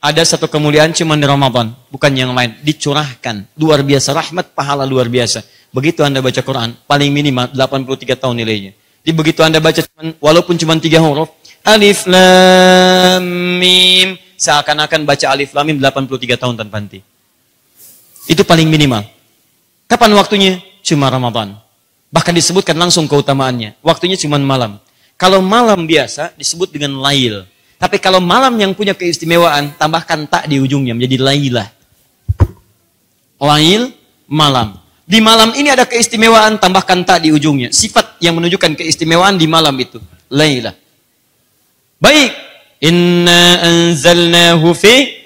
ada satu kemuliaan cuma di Ramadan, bukan yang lain. Dicurahkan, luar biasa, rahmat pahala luar biasa. Begitu Anda baca Quran, paling minimal 83 tahun nilainya. Di begitu Anda baca cuman, walaupun cuma tiga huruf, Alif Lam Mim, seakan-akan baca Alif Lam 83 tahun tanpa henti. Itu paling minimal. Kapan waktunya? Cuma Ramadan. Bahkan disebutkan langsung keutamaannya. Waktunya cuma malam. Kalau malam biasa disebut dengan lail. Tapi kalau malam yang punya keistimewaan, tambahkan tak di ujungnya menjadi lailah. Lail malam. Di malam ini ada keistimewaan, tambahkan tak di ujungnya. Sifat yang menunjukkan keistimewaan di malam itu. Lailah. Baik. Inna anzalnahu fi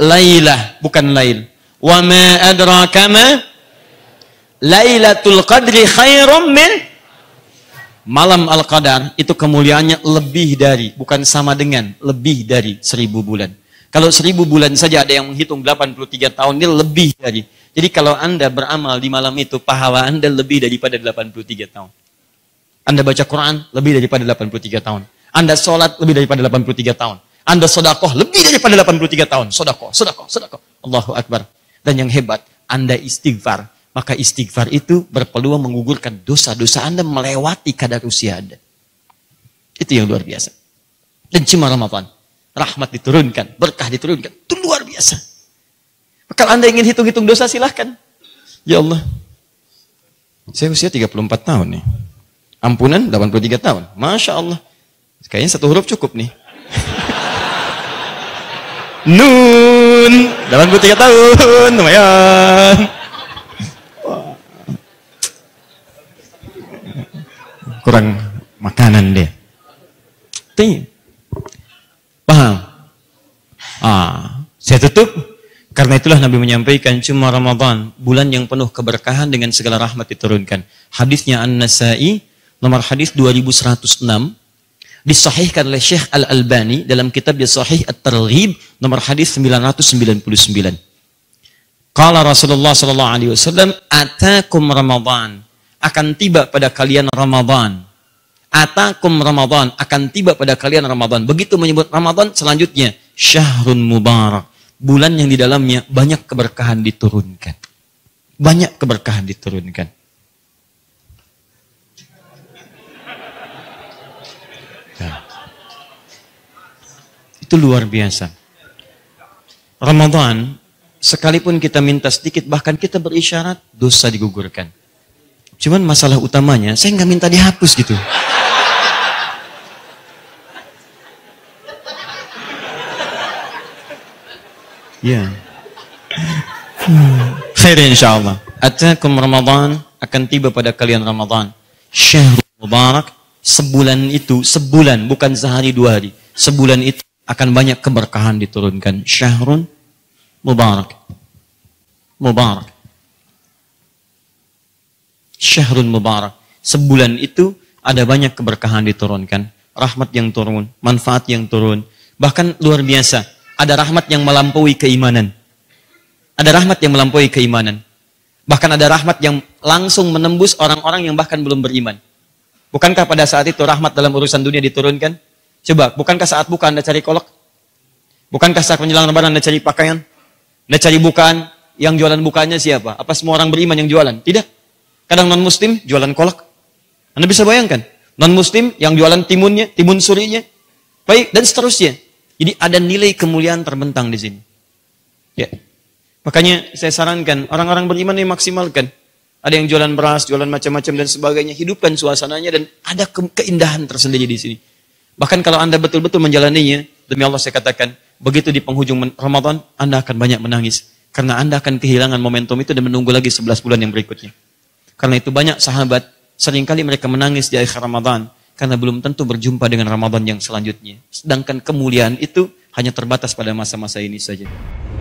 lailah, bukan lail. Wa ma adraka ma lailatul qadri khairun min malam Al-Qadar itu kemuliaannya lebih dari, bukan sama dengan, lebih dari seribu bulan. Kalau seribu bulan saja ada yang menghitung 83 tahun, ini lebih dari. Jadi kalau Anda beramal di malam itu, pahala Anda lebih daripada 83 tahun. Anda baca Quran lebih daripada 83 tahun. Anda sholat lebih daripada 83 tahun. Anda sodakoh lebih daripada 83 tahun. Sodakoh, sodakoh, sodakoh. Allahu Akbar. Dan yang hebat, Anda istighfar maka istighfar itu berpeluang menggugurkan dosa-dosa Anda melewati kadar usia Anda. Itu yang luar biasa. Dan cuma Ramadan. Rahmat diturunkan, berkah diturunkan. Itu luar biasa. Kalau Anda ingin hitung-hitung dosa silahkan. Ya Allah, saya usia 34 tahun nih. Ampunan 83 tahun. Masya Allah. Kayaknya satu huruf cukup nih. Nun, 83 tahun, lumayan. Ah, saya tutup. Karena itulah Nabi menyampaikan cuma Ramadan, bulan yang penuh keberkahan dengan segala rahmat diturunkan. Hadisnya An-Nasai, nomor hadis 2106, disahihkan oleh Syekh Al-Albani dalam kitab dia Sahih At-Targhib, nomor hadis 999. Kala Rasulullah sallallahu alaihi wasallam, "Atakum Ramadan." Akan tiba pada kalian Ramadan. Atakum Ramadan akan tiba pada kalian Ramadan. Begitu menyebut Ramadan selanjutnya syahrun mubarak. Bulan yang di dalamnya banyak keberkahan diturunkan. Banyak keberkahan diturunkan. Ya. Itu luar biasa. Ramadan, sekalipun kita minta sedikit, bahkan kita berisyarat, dosa digugurkan. Cuman masalah utamanya, saya nggak minta dihapus gitu. Ya. Khair insyaallah. Atakum Ramadan akan tiba pada kalian Ramadan. Syahrul Mubarak sebulan itu, sebulan bukan sehari dua hari. Sebulan itu akan banyak keberkahan diturunkan. Syahrul Mubarak. Mubarak. Syahrun Mubarak. Sebulan itu ada banyak keberkahan diturunkan. Rahmat yang turun, manfaat yang turun. Bahkan luar biasa ada rahmat yang melampaui keimanan. Ada rahmat yang melampaui keimanan. Bahkan ada rahmat yang langsung menembus orang-orang yang bahkan belum beriman. Bukankah pada saat itu rahmat dalam urusan dunia diturunkan? Coba, bukankah saat buka Anda cari kolok? Bukankah saat menjelang lebaran Anda cari pakaian? Anda cari bukaan? Yang jualan bukanya siapa? Apa semua orang beriman yang jualan? Tidak. Kadang non-muslim jualan kolok. Anda bisa bayangkan? Non-muslim yang jualan timunnya, timun surinya. Baik, dan seterusnya. Jadi ada nilai kemuliaan terbentang di sini. Ya. Makanya saya sarankan orang-orang beriman yang maksimalkan. Ada yang jualan beras, jualan macam-macam dan sebagainya. Hidupkan suasananya dan ada ke keindahan tersendiri di sini. Bahkan kalau Anda betul-betul menjalaninya, demi Allah saya katakan, begitu di penghujung Ramadan, Anda akan banyak menangis. Karena Anda akan kehilangan momentum itu dan menunggu lagi 11 bulan yang berikutnya. Karena itu banyak sahabat, seringkali mereka menangis di akhir Ramadan karena belum tentu berjumpa dengan Ramadan yang selanjutnya. Sedangkan kemuliaan itu hanya terbatas pada masa-masa ini saja.